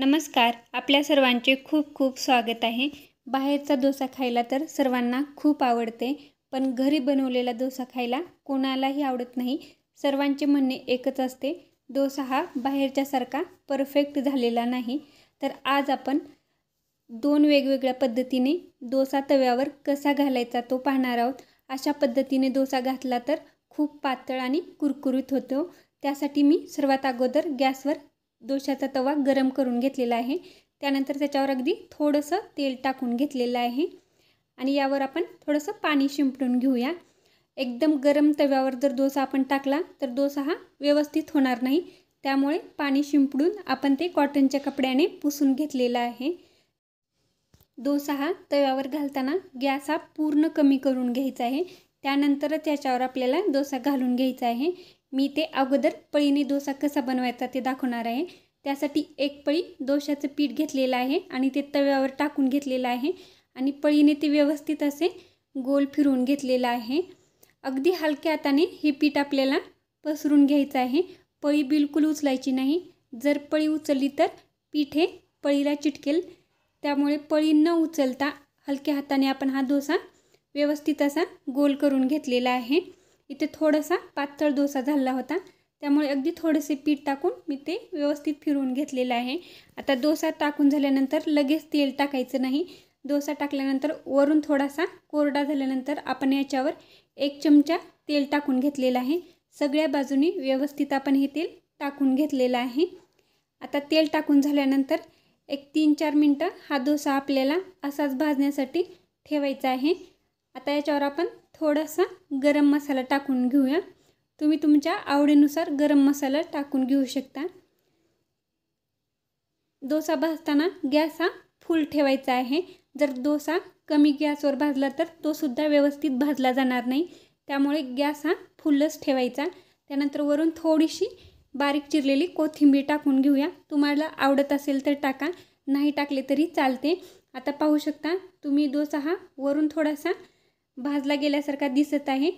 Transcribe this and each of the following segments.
नमस्कार आपल्या सर्वांचे खूप खूप स्वागत आहे बाहेरचा डोसा खायला तर सर्वांना खूप आवडते पण घरी बनवलेला डोसा खायला कोणालाही आवडत नाही सर्वांचे म्हणणे एकच असते डोसा हा बाहेरच्यासारखा परफेक्ट झालेला नाही तर आज आपण दोन वेगवेगळ्या पद्धतीने डोसा तव्यावर कसा घालायचा तो पाहणार आहोत अशा पद्धतीने डोसा घातला तर खूप पातळ आणि कुरकुरीत होतो त्यासाठी मी सर्वात अगोदर गॅसवर दोशाचा तवा गरम करून घेतलेला आहे त्यानंतर त्याच्यावर अगदी थोडंसं तेल टाकून घेतलेलं आहे आणि यावर आपण थोडंसं पाणी शिंपडून घेऊया एकदम गरम तव्यावर जर डोसा आपण टाकला तर डोसा हा व्यवस्थित होणार नाही त्यामुळे पाणी शिंपडून आपण ते कॉटनच्या कपड्याने पुसून घेतलेलं आहे डोसा हा तव्यावर घालताना गॅस हा पूर्ण कमी करून घ्यायचा आहे त्यानंतरच याच्यावर आपल्याला डोसा घालून घ्यायचा आहे मी ते अगोदर पळीने डोसा कसा बनवायचा ते दाखवणार आहे त्यासाठी एक पळी डोशाचं पीठ घेतलेलं आहे आणि ते तव्यावर टाकून घेतलेलं आहे आणि पळीने ते व्यवस्थित असे गोल फिरवून घेतलेलं आहे अगदी हलक्या हाताने हे पीठ आपल्याला पसरून घ्यायचं आहे पळी बिलकुल उचलायची नाही जर पळी उचलली तर पीठ हे पळीला चिटकेल त्यामुळे पळी न उचलता हलक्या हाताने आपण हा डोसा व्यवस्थित असा गोल करून घेतलेला आहे इथे थोडासा पातळ डोसा झाला होता त्यामुळे अगदी थोडेसे पीठ टाकून मी ते व्यवस्थित फिरवून घेतलेलं आहे आता डोसा टाकून झाल्यानंतर लगेच तेल टाकायचं नाही डोसा टाकल्यानंतर वरून थोडासा कोरडा झाल्यानंतर आपण याच्यावर एक चमचा तेल टाकून घेतलेला आहे सगळ्या बाजूनी व्यवस्थित आपण हे तेल टाकून घेतलेलं आहे आता तेल टाकून झाल्यानंतर एक तीन चार मिनटं हा डोसा आपल्याला असाच भाजण्यासाठी ठेवायचा आहे आता याच्यावर आपण थोडासा गरम मसाला टाकून घेऊया तुम्ही तुमच्या आवडीनुसार गरम मसाला टाकून घेऊ शकता डोसा भाजताना गॅस हा फुल ठेवायचा आहे जर डोसा कमी गॅसवर भाजला तर तो सुद्धा व्यवस्थित भाजला जाणार नाही त्यामुळे गॅस हा फुलच ठेवायचा त्यानंतर वरून थोडीशी बारीक चिरलेली कोथिंबीर टाकून घेऊया तुम्हाला आवडत असेल तर टाका नाही टाकले तरी चालते आता पाहू शकता तुम्ही डोसा हा वरून थोडासा भाजला गेल्यासारखा दिसत आहे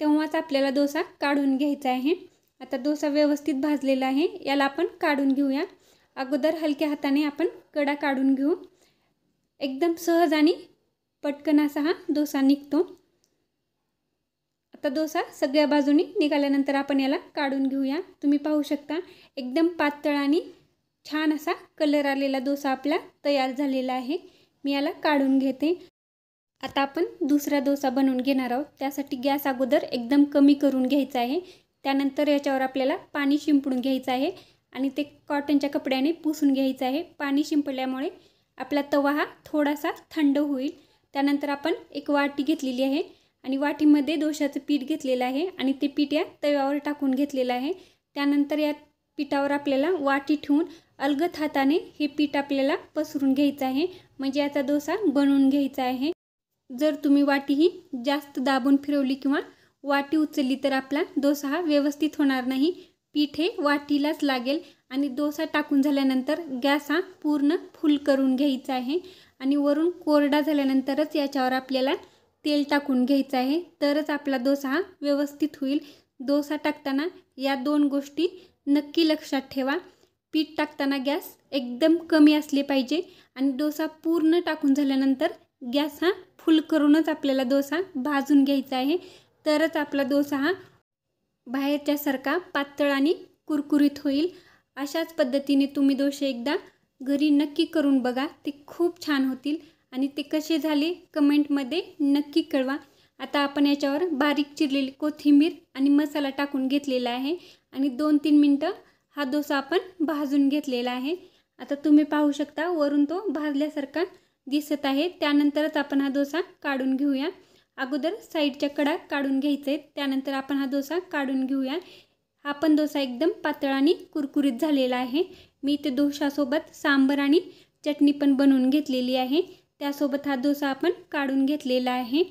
तेव्हाच आपल्याला डोसा काढून घ्यायचा आहे आता डोसा व्यवस्थित भाजलेला आहे याला आपण काढून घेऊया अगोदर हलक्या हाताने आपण कडा काढून घेऊ एकदम सहज आणि पटकन असा हा डोसा निघतो आता डोसा सगळ्या बाजूनी निघाल्यानंतर आपण याला काढून घेऊया तुम्ही पाहू शकता एकदम पातळ आणि छान असा कलर आलेला डोसा आपला तयार झालेला आहे मी याला काढून घेते आता आपण दुसरा डोसा बनवून घेणार आहोत त्यासाठी गॅस अगोदर एकदम कमी करून घ्यायचा आहे त्यानंतर याच्यावर आपल्याला पाणी शिंपडून घ्यायचं आहे आणि ते कॉटनच्या कपड्याने पुसून घ्यायचं आहे पाणी शिंपडल्यामुळे आपला तवा हा थोडासा थंड होईल त्यानंतर आपण एक वाटी घेतलेली आहे आणि वाटीमध्ये दोशाचं पीठ घेतलेलं आहे आणि ते पीठ या तव्यावर टाकून घेतलेलं आहे त्यानंतर या पिठावर आपल्याला वाटी ठेवून अलगत हाताने हे पीठ आपल्याला पसरून घ्यायचं आहे म्हणजे याचा डोसा बनवून घ्यायचा आहे जर तुम्ही वाटी ही जास्त दाबून फिरवली किंवा वाटी उचलली तर आपला डोसा हा व्यवस्थित होणार नाही पीठ हे वाटीलाच लागेल आणि डोसा टाकून झाल्यानंतर गॅस हा पूर्ण फुल करून घ्यायचा आहे आणि वरून कोरडा झाल्यानंतरच याच्यावर आपल्याला तेल टाकून घ्यायचं आहे तरच आपला डोसा हा व्यवस्थित होईल डोसा टाकताना या दोन गोष्टी नक्की लक्षात ठेवा पीठ टाकताना गॅस एकदम कमी असले पाहिजे आणि डोसा पूर्ण टाकून झाल्यानंतर गॅस हा फुल करूनच आपल्याला डोसा भाजून घ्यायचा आहे तरच आपला डोसा हा बाहेरच्यासारखा पातळ आणि कुरकुरीत होईल अशाच पद्धतीने तुम्ही डोसे एकदा घरी नक्की करून बघा ते खूप छान होतील आणि ते कसे झाले कमेंटमध्ये नक्की कळवा आता आपण याच्यावर बारीक चिरलेली कोथिंबीर आणि मसाला टाकून घेतलेला आहे आणि दोन तीन मिनटं हा डोसा आपण भाजून घेतलेला आहे आता तुम्ही पाहू शकता वरून तो भाजल्यासारखा दिसत आहे त्यानंतरच आपण हा डोसा काढून घेऊया अगोदर साईडच्या कडा काढून घ्यायचे त्यानंतर आपण हा डोसा काढून घेऊया हा पण डोसा एकदम पातळ आणि कुरकुरीत झालेला आहे मी इथे दोशासोबत सांबर आणि चटणी पण बनवून घेतलेली आहे त्यासोबत हा डोसा आपण काढून घेतलेला आहे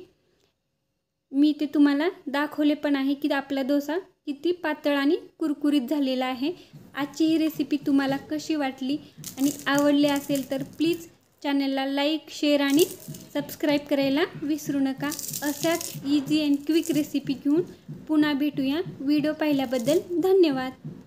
मी इथे तुम्हाला दाखवले पण आहे की आपला डोसा किती पातळ आणि कुरकुरीत झालेला आहे आजची ही रेसिपी तुम्हाला कशी वाटली आणि आवडली असेल तर प्लीज चॅनलला लाईक शेअर आणि सबस्क्राईब करायला विसरू नका अशाच इझी अँड क्विक रेसिपी घेऊन पुन्हा भेटूया व्हिडिओ पाहिल्याबद्दल धन्यवाद